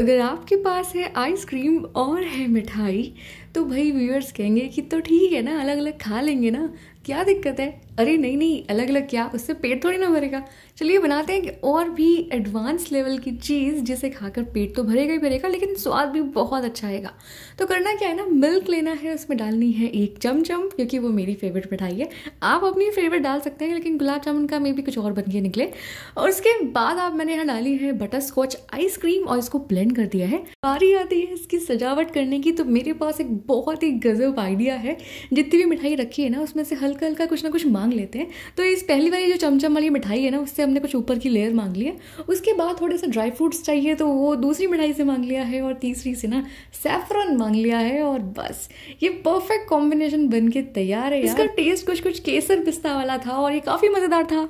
अगर आपके पास है आइसक्रीम और है मिठाई तो भाई व्यूअर्स कहेंगे कि तो ठीक है ना अलग अलग खा लेंगे ना क्या दिक्कत है अरे नहीं नहीं अलग अलग क्या उससे पेट थोड़ी ना भरेगा चलिए बनाते हैं कि और भी एडवांस लेवल की चीज़ जिसे खाकर पेट तो भरेगा ही भरेगा लेकिन स्वाद भी बहुत अच्छा आएगा तो करना क्या है ना मिल्क लेना है उसमें डालनी है एक चमचम क्योंकि वो मेरी फेवरेट मिठाई है आप अपनी फेवरेट डाल सकते हैं लेकिन गुलाब जामुन का मे भी कुछ और बन के निकले और उसके बाद आप मैंने यहाँ डाली है बटर स्कॉच आइसक्रीम और इसको ब्लेंड कर दिया है बारी आती है इसकी सजावट करने की तो मेरे पास एक बहुत ही गजब आइडिया है जितनी भी मिठाई रखी है ना उसमें से हल्का हल्का कुछ ना कुछ मांग मांग लेते हैं तो इस पहली वाली जो चमचम वाली मिठाई है ना उससे हमने कुछ ऊपर की लेयर मांग ली है उसके बाद थोड़े से ड्राई फ्रूट्स चाहिए तो वो दूसरी मिठाई से मांग लिया है और तीसरी से ना सेफ्रॉन मांग लिया है और बस ये परफेक्ट कॉम्बिनेशन बन के तैयार है इसका टेस्ट कुछ कुछ केसर पिस्ता वाला था और ये काफ़ी मज़ेदार था